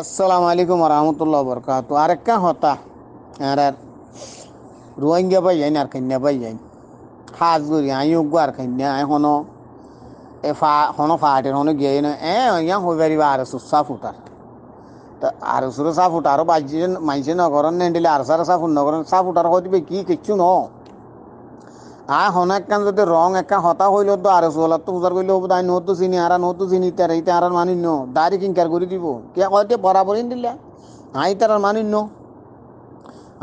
असलकुम वरहमतुल्ला वरक अरे होता आर रोहिंग भाई आर कन्या भाई हाज गुरी आई उगो आर कन्या हनो ए फा हनो फाटे हनो गए ना ए पारे आर सुसा फुटार तो आर सुर सा फुटारो बाजी मानसी नगर नेंडिले आर सारे सा फुट नगर साफ फुटार होती भाई की किचू ना আ হন যদি রং একখান হতা হইল তো আর সোলার তো উজার করলে তাই নতো চিনি আর নতো চিনি তার ইটা আর মানি ন দাঁড়ি কিনকার করে দিব কে কয়তে বরাবরই দিলা আই তার আর মানি ন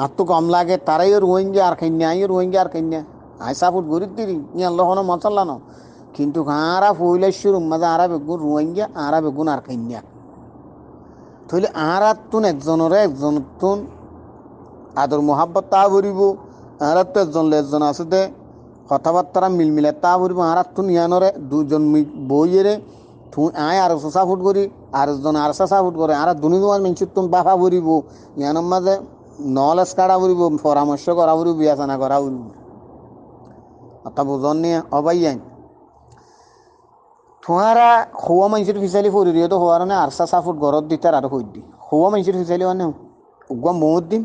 আর তো কম লাগে তারাই ওর রোহিঙ্গা আর খাইনে আই রোহিঙ্গা আর খাইনে আই সাপোর্ট গরিব তিরি নিয়ে লহনো মশলা ন কিন্তু আরা ফুইলাইশুর মাঝে আরা বেগুন রোহিঙ্গা আরা বেগুন আর খাইনিয়া তাহলে আহারার তুন একজনের একজনের তুন আদর মোহাব্বত তা ভরিব আহারার তো একজন একজন আছে দে কথাবার্তারা মিলমিলে তা বলবো আর তুন ইয়ানরে দুজন বইয়েরে থু আয় আর ফুট করি আর জন আর ফুট করে আর দুনি তোমার মেঞ্চিত তুম বাফা ভরিব ইয়ানোর মাঝে নলেজ কাড়া ভরিব পরামর্শ করা বলিব বিয়াচনা করা বলিব অর্থাৎ বুঝন নিয়ে অবাই আইন থুহারা খোয়া মানুষের ফিসালি ফরিয়ে তো হওয়ার না আরসা ফুট গরত দিতার আর হইদি খোয়া মানুষের ফিসালি মানে উগুয়া মৌত দিম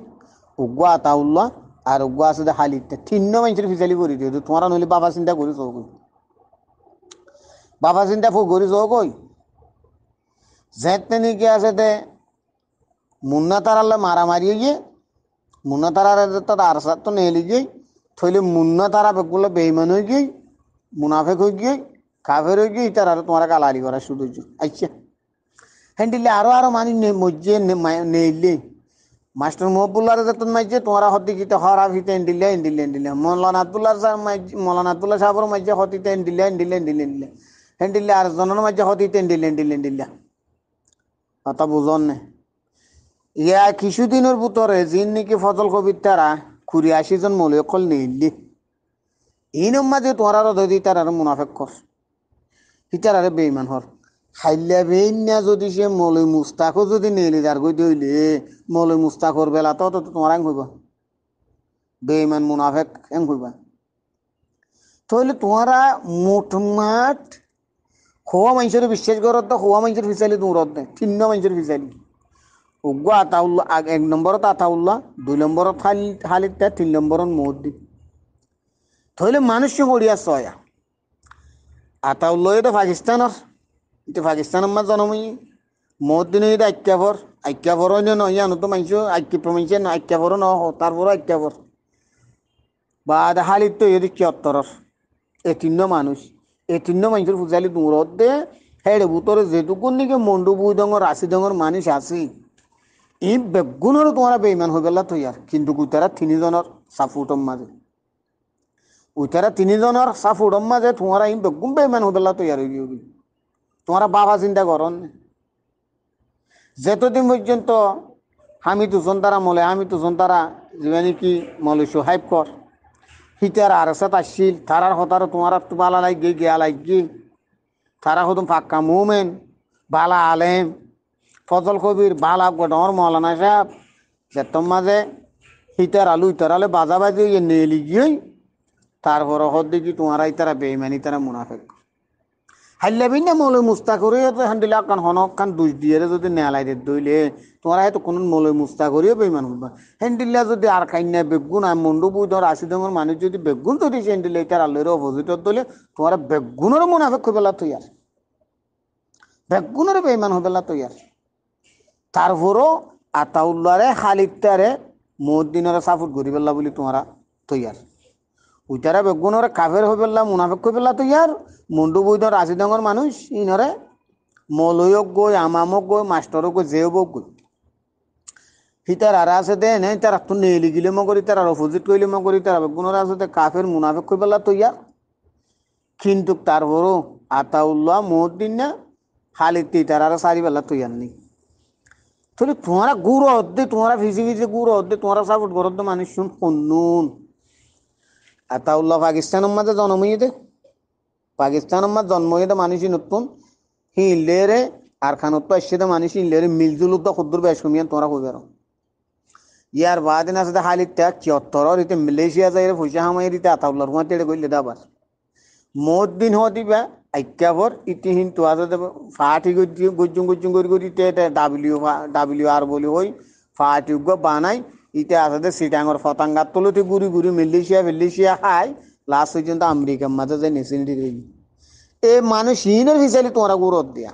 উগুয়া উল্লা আর গো আছে দে হালি তিন মানুষের ফিজালি করি দিও তোমার নইলে বাবা চিন্তা করি চৌ কই বাবা চিন্তা ফুক করি চৌ কই যেতে নিকে আছে তে মুন্না মারা মারি গিয়ে মুন্না তারার তার আর সাত তো নেলি গিয়ে থইলে মুন্না তারা বেগুলো বেইমান হয়ে গিয়ে মুনাফেক হয়ে গিয়ে কাফের হয়ে গিয়ে তার আরো তোমার কালালি করা শুধু আচ্ছা হ্যান্ডিলে আরো আরো মানুষ মজ্জে নেইলে মাস্টার মহবুল্লার যতন মাইজে তোমারা হতি গীতা হরা ভিতে এন্ডিলে এন্ডিলে এন্ডিলে মৌলানা আব্দুল্লাহ সাহেব মাইজে মৌলানা আব্দুল্লাহ সাহেবর মাইজে হতিতে এন্ডিলে এন্ডিলে এন্ডিলে এন্ডিলে এন্ডিলে আর জনের মাইজে হতিতে এন্ডিলে এন্ডিলে এন্ডিলে কথা বুঝন নে ইয়া কিছুদিনের ভিতরে জিন নাকি ফজল কবির তারা কুড়ি আশি জন মৌলিকল নিলি এই নম্মা যে তোমারা হৃদয় আর মুনাফেক কর হিতার আরে বেইমান হর খাইলা বেইনা যদি সে মলই মুস্তাকও যদি নেলি যার গই দইলে মলই মুস্তাকর বেলা তো তোমার আং হইব বেইমান মুনাফেক এং হইবা তাহলে তোমারা মোটমাট খোয়া মানুষের বিশ্বাস করত তো খোয়া মানুষের ফিসাইলি দৌড়ত নেই তিন মানুষের ফিসাইলি উগ্র আগ এক নম্বরত উল্লা দুই নম্বরত হালিদা তিন নম্বরত মহদ্দিন তাহলে মানুষ গড়িয়া ছয়া আতাউল্লাহ তো পাকিস্তানের এটা পাকিস্তান আমার জনমই মদিন আইক্যাভর আইক্যাভর যে নয় আনো তো মানছো আইক্যপ মানছে না আইক্যাভর ন তারপর আইক্যাভর বা হালিত তো এদি কিয়ত্তরর এতিন্ন মানুষ এতিন্ন মানুষের ফুজালি দূর দে হেড়ে বুতরে যেটুকু নাকি মন্ডু বুই ডর আসি ডর মানুষ আসি ই বেগুণর তোমার বেইমান হয়ে গেল তো ইয়ার কিন্তু গুতারা তিনিজনের সাফুটম মাঝে উইতারা তিনিজনের সাফুটম মাঝে তোমারা ই বেগুন বেইমান হয়ে গেল তো হয়ে গেল তোমরা বাবা চিন্তা করন যেতদিন পর্যন্ত আমি দুজন দ্বারা মলে আমি দুজন দ্বারা যিমানে কি মলেছো হাইপ কর হিতার আর এসাত আসছিল তারার হতারও তোমার তো বালা লাগে গিয়া লাগে তারা হতো ফাক্কা মুমেন বালা আলেম ফজল কবির বালা গডর মৌলানা সাহেব যেতম মাঝে হিতার আলু ইতার আলে বাজা বাজি নেলি গিয়ে তারপর হদ দেখি তোমারা ইতারা বেইমানি তারা মুনাফেক হাইলাবিন না মৌলই মুস্তা করিও তো হান্ডিলা কান হনক দুই দিয়ে যদি নেলাই দে দইলে তোমরা হয়তো কোনো মৌলই মুস্তা করিও বেমান হবা হ্যান্ডিলা যদি আর খাই না বেগুন আর মন্ডু বুই ধর আশি ডঙর মানুষ যদি বেগুন যদি হ্যান্ডিলা তার আলোর অপোজিটর দইলে তোমরা বেগুনের মুনাফেক খুবেলা তৈয়ার বেগুনের বেমান হবেলা তৈয়ার তারপরও আতাউল্লারে খালিদারে মহদ্দিনরে সাপোর্ট করিবেলা বলি তোমরা তৈয়ার উইতারা বেগুনরে কাভের হয়ে পেলাম মুনাফেক হয়ে পেলা তো ইয়ার মুন্ডু বইদর আজি ডঙর মানুষ ইনরে মলয়ক গই আমামক গই মাস্টরক গই জেবক গই হিতার আর আছে দে নে তার তো নেলি গিলে মগরি তারা অপোজিট কইলে মগরি তারা বেগুনরে আছে দে কাফের মুনাফেক হয়ে পেলা তো ইয়ার কিন্তু তারপরও আতাউল্লাহ দিন না খালি তিতার আর সারি পেলা তো ইয়ার নেই তাহলে তোমারা গুড় অর্ধে তোমারা ভিজি ভিজি গুড় অর্ধে তোমারা সাপোর্ট করো মানুষ শুন শুনুন আতাউল্লাহ পাকিস্তান উম্মাতে জনমইতে পাকিস্তান উম্মাত জন্মইতে মানুষই নতুন হি ইল্লেরে আর খানত আসছে মানুষ ইল্লেরে মিলজুল উদ্দ খুদ্দুর বেশ কমিয়ান তোমরা কই বেরো ইয়ার বাদিন আছে হালি ত্যাগ চিয়ত্তর ইতে মালয়েশিয়া যাই পয়সা হামাই দিতে আতাউল্লাহ রুমা তেড়ে কইলে দাবাস মত দিন হওয়া দিবা আইক্যাভর ইতি হিন আজ যাতে ফাটি গজ্জুম গজ্জুম করে করে ইতে ডাব্লিউ ডাব্লিউ আর বলি হই ফাটি বানাই ইতে আছে যে সিটাঙর ফতাঙ্গার তলতে ঘুরি ঘুরি মেলেশিয়া ফেলেশিয়া খাই লাস্ট পর্যন্ত আমেরিকার মাঝে যে নেশনটি রই এ মানুষ হিনের হিসাবে তোমরা গুরব দিয়া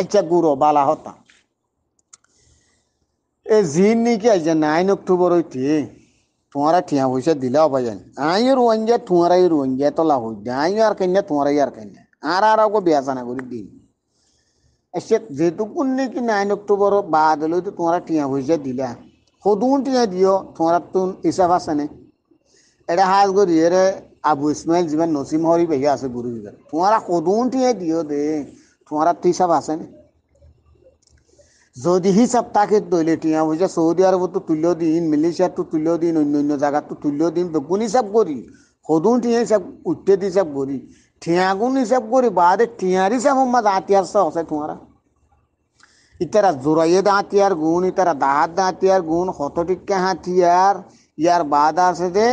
আচ্ছা গুরো বালা হতা এ জিন নাকি আইজা নাইন অক্টোবর হইতে তোমারা ঠিয়া পয়সা দিলে অবাই জানি আই রোয়াঞ্জা তোমারাই রোয়াঞ্জা তো লাভ হইতে আই আর কেনা তোমারাই আর কেনা আর আর ওকে বেচানা করে দিন সে যেটুকুন নাকি নাইন অক্টোবর বাদ হলে তো তোমরা ঠিয়া পয়সা দিলা hoduntiŋa diyo tũurattun isa fasane ere haas go diyere abu ismail jiben nosim hori behi ase guru jigar tũura hoduntiŋa diyo de tũurattu isa fasane যদি হিসাব তাকে দইলে টিয়া বুঝে সৌদি আরব তো তুল্য দিন মালয়েশিয়া তো তুল্য দিন অন্য অন্য জায়গা তো তুল্য দিন বেগুন হিসাব করি হদুন টিয়া হিসাব উঠতে হিসাব করি ঠিয়াগুন হিসাব করি বাদে টিয়ার হিসাব আমার আতিয়ার সহ আছে তোমারা ইতারা জোরাইয়ে হাতিয়ার গুণ ইতারা দাহাত হাতিয়ার গুণ হতটিকা হাতিয়ার ইয়ার বাদ আছে যে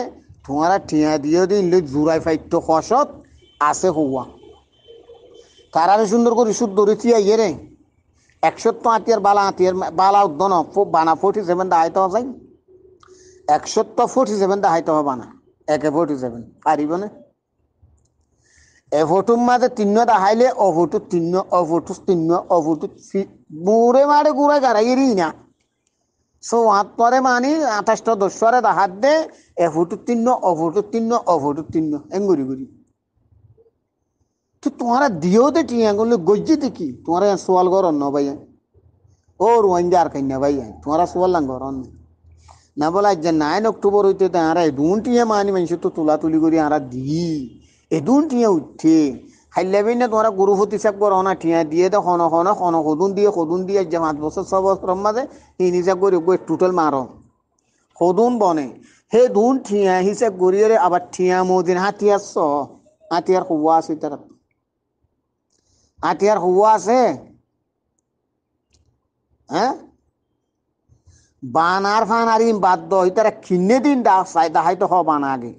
তোমারা ঠিয়া দিয়ে দিন জোরাই ফাইত্য খসত আছে হওয়া তারারে সুন্দর করে শুদ্ধ রীতিয়া ইয়ে রে একশো তো আতিয়ার বালা আতিয়ার বালা উদ্দন বানা ফোর্টি সেভেন দা হাইতে হবে একশো তো ফোর্টি সেভেন দা হাইতে হবে বানা একে ফোর্টি সেভেন পারিব না এভোটুম মাঝে তিন্ন দাহাইলে অভোটু তিন্ন অভোটু তিন্ন অভোটু বুড়ে মারে গুড়ে গাড়াইয়েরই না সো আত্মরে মানি আঠাশটা দশরে দাহাত দে এভোটু তিন্ন অভোটু তিন্ন অভোটু তিন্ন এঙ্গুরি গুড়ি তো তোমারা দিও দে গজ্জি গজ্জিতে কি তোমারা সোয়াল ঘর ন ভাই ও রোয়ার কন্যা ভাই তোমারা সোয়াল না ঘর অন্য না বলা যে নাইন অক্টোবর হইতে আর দুন টিয়া মানি মানুষ তো তুলা তুলি করি আর দিই এদুন ঠিয়া উঠি হাইলাবেই না তোমরা হতি হিসাব করো না ঠিয়া দিয়ে তো হন হন হন সদুন দিয়ে সদুন দিয়ে যে পাঁচ বছর ছ বছর মাঝে তিন হিসাব করে গো টোটাল মারো সদুন বনে হে দুন ঠিয়া হিসাব গড়িয়ে আবার ঠিয়া মদিন হাতিয়ার স হাতিয়ার হুয়া আছে তারা হাতিয়ার হুয়া আছে হ্যাঁ বানার ফানারিম বাদ দিন তারা চাই দিন দাহাই তো হ বানা আগে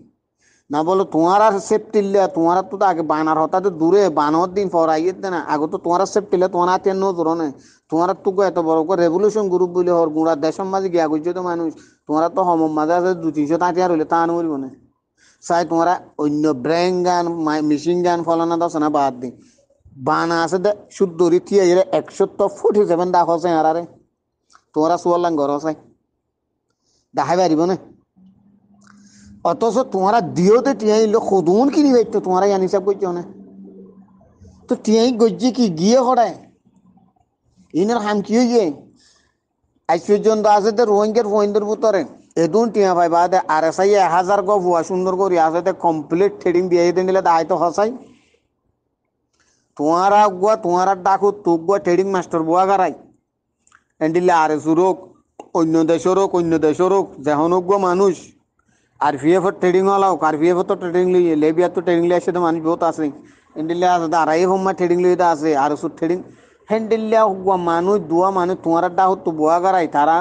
না বলো তোমার আর সেফটিল্লে তোমার তো আগে বানার হতা তো দূরে বানর দিন পর আইয়ে না আগে তো তোমার সেফটিলে তোমার হাতে নো ধরো না তোমার তো এত বড় করে রেভলিউশন গ্রুপ বলে হর গুঁড়া দেশের মাঝে গিয়া করছে তো মানুষ তোমার তো হম মাঝে আছে দু তিনশো তাঁতি আর হইলে তা আনবো না চাই তোমরা অন্য ব্রেন গান মেশিন গান ফলানা দশ না বাদ দিন বানা আছে দে শুদ্ধ রীতি আইরে একশো তো ফুটি যাবেন দেখো আর আরে তোমরা সোয়াল্লাং ঘর চাই দেখাই পারিব না अतो से तुम्हारा दियो तो टियाई लो खुदून की नहीं बेचते तुम्हारा यानी सब कुछ होना तो टियाई गुज्जी की गिए खड़ा है इनर हम क्यों ये ऐश्वर्यन दास दे तो रोहिंगर तो फोइंदर पुतरे एदून टिया भाई बाद आर एस आई हजार गो हुआ सुंदर गो रियासत कंप्लीट थ्रेडिंग दिया देने लगा आए तो हसाई तुम्हारा गुआ तुम्हारा डाकू तू गुआ थ्रेडिंग मास्टर बुआ कराई एंडिले आर एस रोक অন্য দেশের হোক অন্য দেশের হোক যেহন मानुष আর आरपीएफ ट्रेडिंगला आरपीएफ तो ट्रेडिंग ली लेबिया तो ट्रेडिंग लिया शेदम आणि बहुत आसे इंडिया आसे दा राई होम ट्रेडिंग ली दा आसे আর সু ট্রেডিং হেন্ডিলিয়া হুয়া মানুষ দুয়া মানুষ তোমার দা হতো বুয়া গড়াই তারা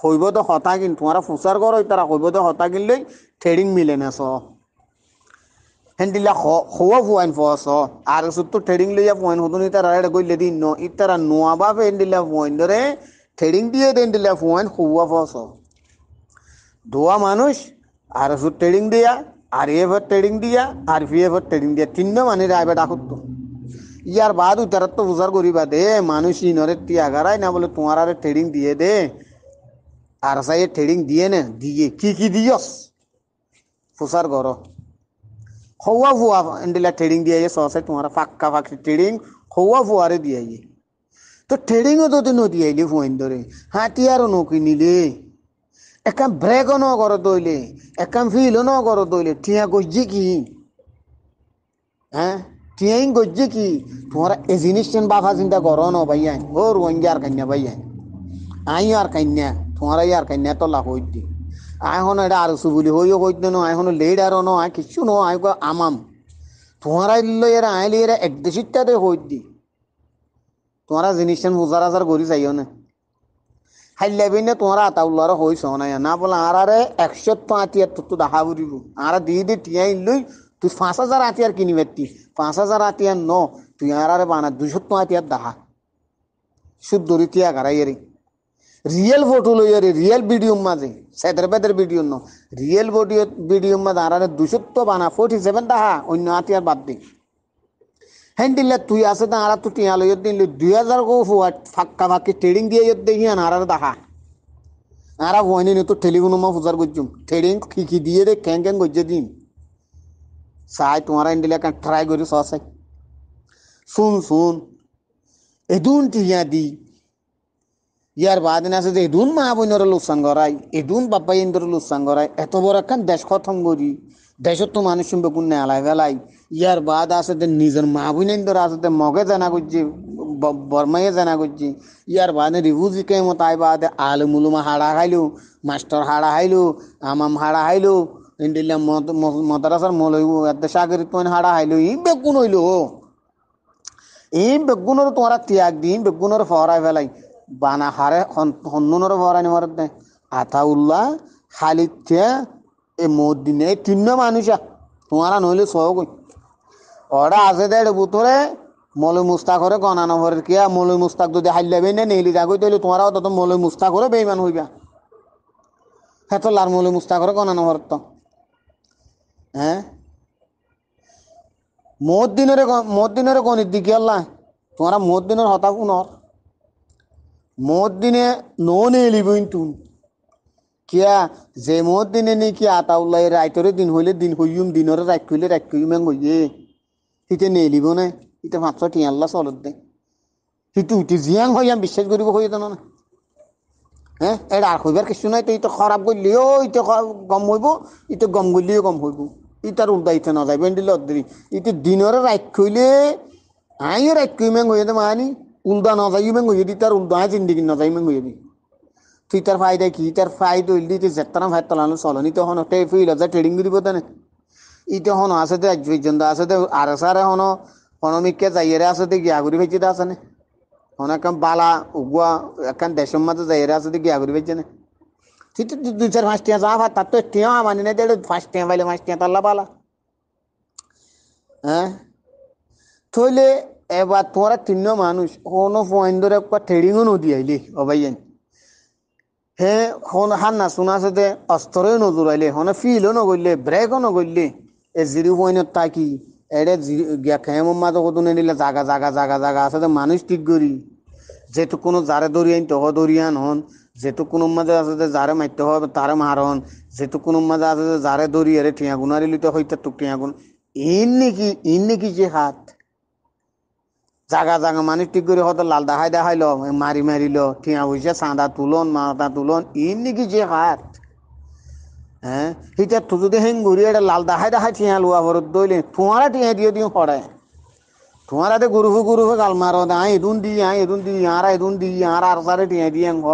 হইব তো হতা কিন তোমার ফুসার গড় তারা হইব তো হতা কিন লই ট্রেডিং মিলে না স হেন্ডিলা হওয়া ফুয়াইন ফস আর সু তো ট্রেডিং লইয়া ফুয়াইন হতো নি তারা এটা কইলে দিন ন ইতারা নোয়া বাপে হেন্ডিলা ফুয়াইন ধরে ট্রেডিং দিয়ে দেন হেন্ডিলা ফুয়াইন হুয়া ফস দোয়া মানুষ আর ওষুধ ট্রেডিং দিয়া আর এ ভর ট্রেডিং দিয়া আর ভি এ ভর ট্রেডিং দিয়া তিন মানুষ আইবে ডাকত ইয়ার বাদ উতারার তো বুঝার করিবা দে মানুষ ইনরে টিয়া গারাই না বলে তোমার আর ট্রেডিং দিয়ে দে আর সাই ট্রেডিং দিয়ে নে দিয়ে কি কি দিয়স ফুসার ঘর হওয়া ভুয়া এন্ডিলা ট্রেডিং দিয়ে সহসাই তোমার ফাক্কা ফাঁকি ট্রেডিং হওয়া ভুয়ারে দিয়ে তো ট্রেডিংও তো দিয়ে আইলি ফুয়েন ধরে হাতিয়ারও নৌকি নিলে একটা ব্রেকও ন করে দইলে একাম ফিল ন নগর দইলে ঠিয়া গজ্জি কি হ্যাঁ ঠিয়াই গজ্জি কি তোমার এ জিনিস বাফা চিন্তা কর ন ভাইয়া ও রোহিঙ্গা আর কান্যা ভাইয়া আই আর কান্যা তোমার আর কান্যা তলা হই দি আই হন এটা আর বলি হইও হইত ন আই হন লেড আর ন আই কিছু ন আই আমাম তোমারা লই এরা আই লই এরা এক দেশিরটাতে হইত দি তোমারা জিনিস বুজার আজার করি চাইও না হাইলাবিনে তোমরা আতা উল্লার হইস না বলে আরে একশো পাঁচিয়ার তোর তো দেখা বুড়িব আরা দিয়ে দিয়ে টিয়াই লই তুই পাঁচ হাজার আতিয়ার কিনিবে তি পাঁচ হাজার আতিয়ার ন তুই আরে বানা দুশো পাঁচিয়ার দেখা দরি টিয়া গারাই রে রিয়েল ফটো লই রে রিয়েল ভিডিও মাঝে সেদের বেদের ভিডিও ন রিয়েল ভিডিও ভিডিও মাঝে আরে দুশো তো বানা ফোর্টি সেভেন দেখা অন্য আতিয়ার বাদ দিই হ্যান্ডিল্লা তুই আছে তা আর তো টিয়া লইয়ত দিল দুই হাজার গো ফুয়াট ফাক্কা ফাঁকি ট্রেডিং দিয়ে ইয়ত দেখি আন আর দেখা আর নি তো টেলিফোন মা ফুজার করছুম ট্রেডিং কি দিয়ে দে ক্যাং ক্যাং করছে দিন সাই তোমার ইন্ডিলা কেন ট্রাই করি সাই শুন শুন এদুন টিয়া দি ইয়ার না আছে যে এদুন মা বোনের লোকসান করাই এদুন বাপাই ইন্দ্র লোকসান করাই এত বড় একখান দেশ খতম করি দেশত্ব মানুষ শুনবে কোন আলাই বেলাই ইয়ার বাদ আছে নিজের মা বুনেন ধর আছে মগে জানা করছি বর্মাইয়ে জানা করছি ইয়ার বাদে রিভু জিকে তাই আই বাদে আলু মুলুমা হাড়া খাইলো মাস্টার হাড়া খাইলো আমাম হাড়া খাইলো ইন্ডিয়া মদারাসার মল হইব এত সাগর তোমার হাড়া খাইলো ই বেগুন হইলো এই বেগুনের তোমরা ত্যাগ দিই বেগুনের ফহরাই ফেলাই বানা হারে হন্নুনের ফহরাই উল্লা খালি থিয়া এ মদিনে কিন্ন মানুষা তোমারা নইলে সহ কই ওরা আছে দেড় বুতরে মলই মুস্তাক করে গণা নম্বরের কিয়া মলই মুস্তাক যদি হাইলাবে না নেইলি যাগই তাইলে তোমারাও তত মলই মুস্তাক করে বেইমান হইবা হ্যাঁ তো লার মলই মুস্তাক করে গণা নম্বর তো হ্যাঁ মত দিনরে মত দিনরে গণিত দিকে আল্লাহ তোমরা মত দিনের হতা পুনর মত দিনে নো নেইলি বইন তুমি কিয়া যে দিনে নি কি ওলাই রাইতরে দিন হইলে দিন হইম দিনরে রাখ হইলে রাখ হইম হইয়ে সিতে নেলিব না সিতে মাত্র টিয়াল্লা চলত দে সিটো উঠি জিয়াং হয় বিশ্বাস কৰিব হইয়ে তো না হ্যাঁ এটা আর হইবার কিছু নাই তো ইতো খারাপ করলেও ইতো গম হইব ইতো গম করলেও গম হইব ইতার উল্টা ইতে না যাইব এন্ডিল অদ্রি ইতো দিনরে রাখ হইলে আইও রাখ হইমেং হইয়ে দে মানি উল্টা না যাইমেং হইয়ে দি তার উল্টা জিন্দিগি না যাইমেং হইয়ে দি তুই তার ফাই দেখি তার ফাই দইলি তুই যেতানা ফাই তলানো চলনি তো হন টেই ফুইল যা ট্রেডিং দিব তানে ইতে হন আছে তো আজ পর্যন্ত আছে তো আর সারে হন অনমিককে যাইয়েরে আছে তো গিয়াগুড়ি ভেজে আছে না হন একখান বালা উগুয়া একখান দেশম মাঝে যাইয়েরে আছে তো গিয়াগুড়ি ভেজে না তুই তো দুই চার পাঁচ টিয়া যা ভাত তার তো টিয়া মানে না দেড় পাঁচ টিয়া পাইলে পাঁচ টিয়া তাল্লা বালা হ্যাঁ থইলে এবার তোমরা তিন মানুষ কোনো পয়েন্ট ধরে ঠেড়িও নদী আইলি অবাইয়ান হে হন হান্না চুনা আছে অস্তরেও নজোরাইলে হনে ফিলও নগরলে ব্রেকও নগরলে এ জিরো পয়েন্টত তাকি এডে গিয়া খেম মাদক দুনে নিলে জাগা জাগা জাগা জাগা আছে মানুষ ঠিক করি যেহেতু কোনো যারে দরিয়ান তহ দরিয়ান হন যেহেতু কোনো মাঝে আছে যে যারে মারতে হবে তারে হন যেহেতু কোনো মাঝে আছে যে যারে দরিয়ারে ঠিয়া গুণারি লিতে হইতে টুক ঠিয়া ইন নাকি ইন নাকি যে হাত জাগা জাগা মানে ঠিক করে হতো লাল দাহাই দেখাইল মারি মারিল ঠিয়া হয়েছে চাঁদা তুলন মাথা তুলন ইন নাকি যে হাত হ্যাঁ সেটা তো যদি হেং ঘুরি এটা লাল দাহাই দেখাই ঠিয়া লোয়া ভর দইলে তোমারা ঠিয়া দিয়ে দিও পড়ে তো গুরুফু গুরুফু গাল মারো আই এদুন দি আই এদুন দি আর এদুন দি আর আর সারে ঠিয়া দিয়ে হ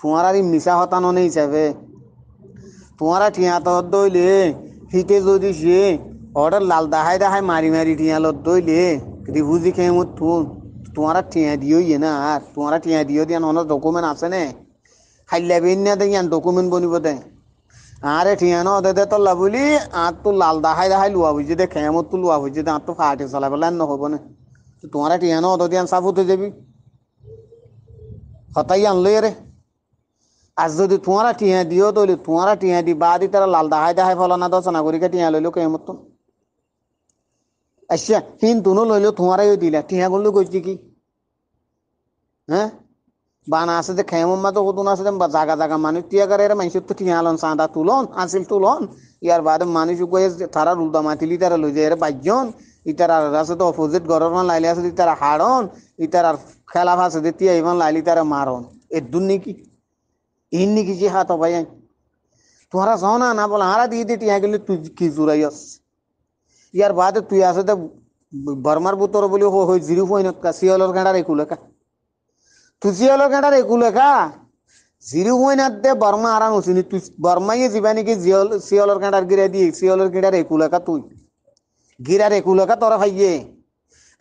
তোমারা মিশা হতানো নেই হিসাবে তোমারা ঠিয়া তো দইলে হিতে যদি সে অর্ডার লাল দাহাই দাহাই মারি মারি ঠিয়া লত দইলে কিতি হুজি খেয়ে মো তো তোমারা টিয়া দিও ইয়ে না আর তোমারা টিয়া দিও দিয়ে অনেক ডকুমেন্ট আছে নে হাইলা বেন না দেখ ডকুমেন্ট বনিব দে আরে ঠিয়া ন দে তো লাবুলি আর তো লাল দাহাই দাহাই লুয়া বুঝি দে খেয়ে মো তো লুয়া বুঝি দে আর তো ফাটে চালা পেলে নহব না তোমারা টিয়া ন অত দিয়ে সাফ হতে যাবি হতাই আনলো রে আজ যদি তোমারা টিয়া দিও তাহলে তোমারা টিয়া দি বা দি তারা লাল দাহাই দাহাই ফলানা দশনা করি টিয়া লইলো কেমন আচ্ছা হিন তুনো লইলো তোমারাই দিলা টিহা গলো গেছি কি হ্যাঁ বানা আছে যে খেয়ে মা তো কতুন আছে জাগা জাগা মানুষ টিয়া করে মানুষের তো টিয়া আলন চাঁদা তুলন আসিল তুলন ইয়ার বাদে মানুষ কয়ে তারা রুদা মাতিলি তারা লই যায় বাইজন ইতার আর আছে তো অপোজিট মান লাইলে আছে তারা হারন ইতার আর খেলাফ আছে যে টিয়া ইমান লাইলি তারা মারন এর দুন নাকি ইন নাকি যে হাত ভাই তোহারা সহনা না বলে হারা দিয়ে দিয়ে টিয়া গেলে তুই কি জুড়াইস ইয়ার বাদে তুই আসতে বর্মার বুতর বলি হো হই জিরু হইন কা সিয়লর গাঁডার একুলেকা তুই সিয়লর গাঁডার একুলেকা জিরু হইনাত দে বর্মা আরাং হইছিনি তুই বর্মাই যিবা নাকি জিয়ল সিয়লর গাঁডার গিরা দি সিয়লর গিরার একুলেকা তুই গিরার একুলেকা তোর ভাইয়ে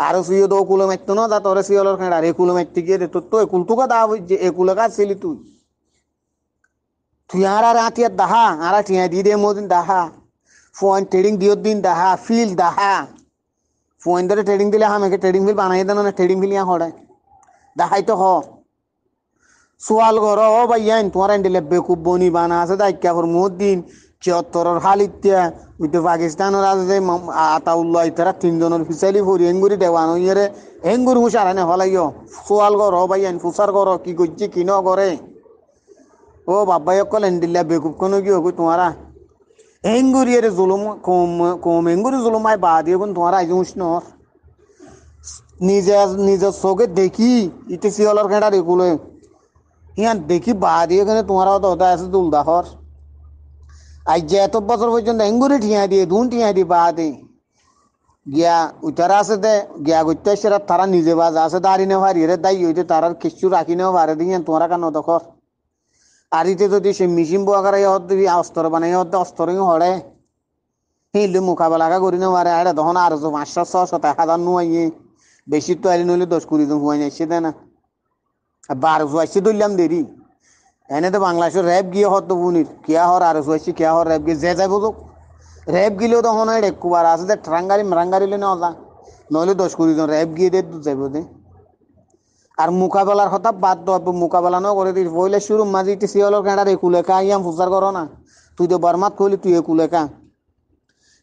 আরো সুই দো কুলো মাইতো না দা তোর সিয়লর গাঁডার একুলো মাইতে গিয়ে দে তোর তো একুল যে দা একুলেকা ছিলি তুই তুই আর আর আতিয়ার দাহা আর টিয়া দি দে মোদিন দাহা फोन ट्रेडिंग দিয়ত দিন দাহা ফিল दहा फोन दरे ट्रेडिंग दिले हम के ट्रेडिंग बिल बनाई देना ना ट्रेडिंग बिल यहाँ होड़े दहाई तो हो সোয়াল করো ও ভাইয়া তোমার এন্ডিলে বেকুব বনি বানা আছে দায়িকা ফর মুহদ্দিন চিয়ত্তরের হালিত্যা উইতে পাকিস্তানের আছে আতাউল্লাহ ইতারা তিনজনের ফিসাইলি ফুরি এঙ্গুরি দেওয়ানো ইয়েরে এঙ্গুরি হুসার আনে হলাইও সোয়াল করো ভাইয়া ফুসার করো কি করছি কি ন করে ও বাবাই অকল এন্ডিল্লা বেকুব কোনো কি হোক তোমারা এঙ্গুরিয়ের জুলুম কম কম এঙ্গুরি জুলুমায় বা দিয়ে কোন তোমার আইজ উষ্ণর নিজে নিজের চোখে দেখি ইতে শিয়লর খেঁটা রেগুলে ইয়ান দেখি বা দিয়ে কেন তোমার অত হতা আছে দুলদাহর আজ যে এত বছর পর্যন্ত এঙ্গুরি ঠিয়া দিয়ে দুন ঠিয়া দিয়ে বা দিয়ে গিয়া উঠারা আছে দে গিয়া গত্যা সেরা তারা নিজে বাজা আছে দাঁড়িয়ে নেওয়া হারিয়ে দায়ী হইতে তারার কিছু রাখি নেও হারে দিয়ে তোমার কেন দখর আরিতে যদি সে মিশিম বোয়াকারা ইহত দিবি অস্তর বানাই ইহত অস্তর হড়ে হিলু মোকাবেলাকা করি না মারে আরে তখন আর পাঁচশো ছশো টাকা দান নুয়াইয়ে বেশি তো আইলি নইলে দশ কুড়ি জন হুয়াই আসছে না বারো আসছে ধরলাম দেরি এনে তো বাংলাদেশের র্যাব গিয়ে হত বুনির কিয়া হর আর আসছে কিয়া হর র্যাব গিয়ে যে যাই বোঝো র্যাব গিলেও তখন হয় রেকুবার আছে যে ট্রাঙ্গারি মারাঙ্গারি লেনে অজা নইলে দশ কুড়ি জন র্যাব গিয়ে দে যাইব দে আর মোকাবেলার কথা বাদ দাও মোকাবেলা ন করে দিস বইলে শুরু মাঝি ইটি সিওলর কেনার একুলেকা ইয়াম ফুসার করো না তুই তো বরমাত কইলি তুই একুলেকা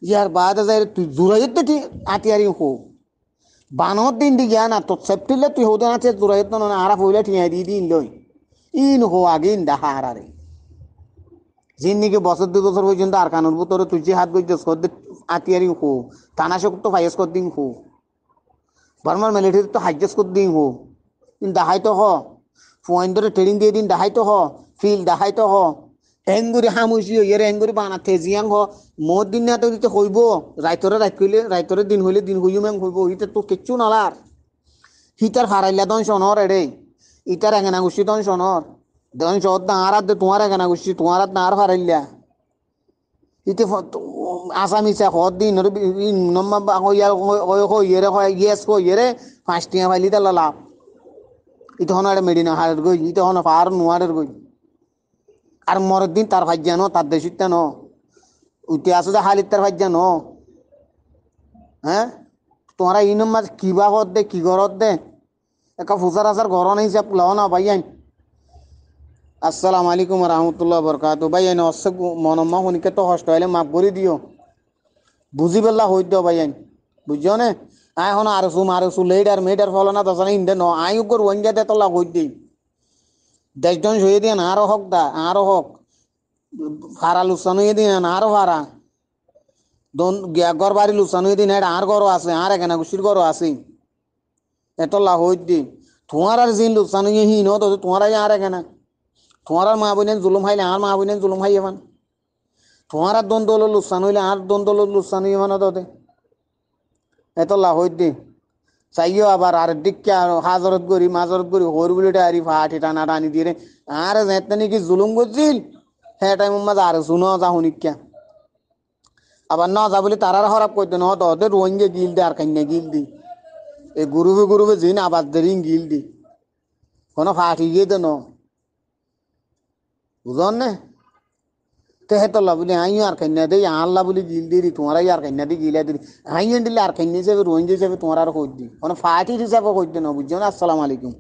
ইয়ার বাদ যাই তুই জুরাইত তো ঠিক আতিয়ারি হো বানর দিন দি গিয়া না তোর সেফটিলে তুই হতে আছে জুরাইত না আরা হইলে ঠিয়া দি দিন লই ইন হো আগে ইন দেখা হারারে জিন্দিগি বছর দু বছর পর্যন্ত আর কানুর ভিতরে তুই যে হাত গইছিস করতে আতিয়ারি হো তানাশক তো ফাইস কর দিন হো বর্মার মিলিটারি তো হাইজেস কর দিন হো দাহাইতো হ ফুয়েন্দরে ট্রেডিং দিয়ে দিন দাহাইতো হ ফিল দাহাইতো হ এঙ্গুরি হামুসি ইয়ের এঙ্গুরি বানা তেজিয়াং হ মোর দিন না তো দিতে হইব রাইতরে রাইত কইলে রাইতরে দিন হইলে দিন হইও ম্যাং হইব হিতে তো কিচ্ছু নালার হিতার হারাইলা দন সনর এড়ে ইতার এঙ্গেনা গুছি দন সনর দন সদ না আর আদে তোমার এঙ্গেনা গুছি তোমার আদ না আর হারাইলা ইতে আসামিসা হদ দিন নম্মা হইয়া হইয়া হইয়ারে হয় ইয়েস হইয়ারে ফাঁস টিয়া ফাইলি তালা লাভ ইতে হন এটা মেডিনা হাড়ের গই ইতে হন আর নোয়ারের গই আর মরের দিন তার ভাজ্যা নো তার দেশ ন উঠে আসো যে হালির তার ভাজ্যা ন হ্যাঁ তোমরা ইন মাছ কি বাহত দে কি ঘরত দে একা ফুসার আসার ঘর নেই সব লও না ভাই আইন আসসালামু আলাইকুম রহমতুল্লাহ বরকাত ভাই আইন অস মনম্মা শুনিকে তো হস্ত হইলে মাফ করে দিও বুঝি পেলা হৈ দিও ভাই আইন বুঝিও নে আই হন আর সু মারে সু লেডার মেডার ফল না দশ ইন্দে ন আই উগর ওয়াঙ্গা দে তলা গই দেই দেশজন শুয়ে দিয়ে না আরো হক দা আরো হক ফারা লুসানো ইয়ে দিয়ে না আরো ফারা দন গর বাড়ি লুসানো ইয়ে দিন এটা আর ঘরও আছে আর এখানে গুছির ঘরও আছে এতলা হই দি তোমার আর জিন লুসানো ইয়ে হিন তো তোমার আর এখানে তোমার আর মা বোনেন জুলুম হাইলে আর মা বোনেন জুলুম হাই এমান তোমার আর দ্বন্দ্ব লুসানো হইলে আর দ্বন্দ্ব লুসানো ইমান তো এত লাহৈত দে চাইও আবার আর দিকা হাজরত গরি মাজরত গরি হর বুলি ডারি ফাটি টানা টানি দিয়ে আর যেতে নাকি জুলুম করছিল হ্যাঁ টাইম মাঝে আর শুনো যা শুনিকা আবার না যা বলে তারার হরাপ করতে ন তহতে রোহিঙ্গে গিল দে আর কান্যা গিল দি এই গুরুবে গুরুবে জিন আবার দেরিং গিল দি কোনো ফাটি গিয়ে দে ন বুঝন না তেহেতলা বলি আইও আর কন্যা দেই আল্লাহ বলি গিল দিই তোমার আর কন্যা দিই গিলা দিই আইও দিলে আর কন্যা হিসেবে রোহিঙ্গা হিসেবে তোমার আর কই দিই কোনো ফাটি হিসাবে কই দেন বুঝছো না আসসালামু আলাইকুম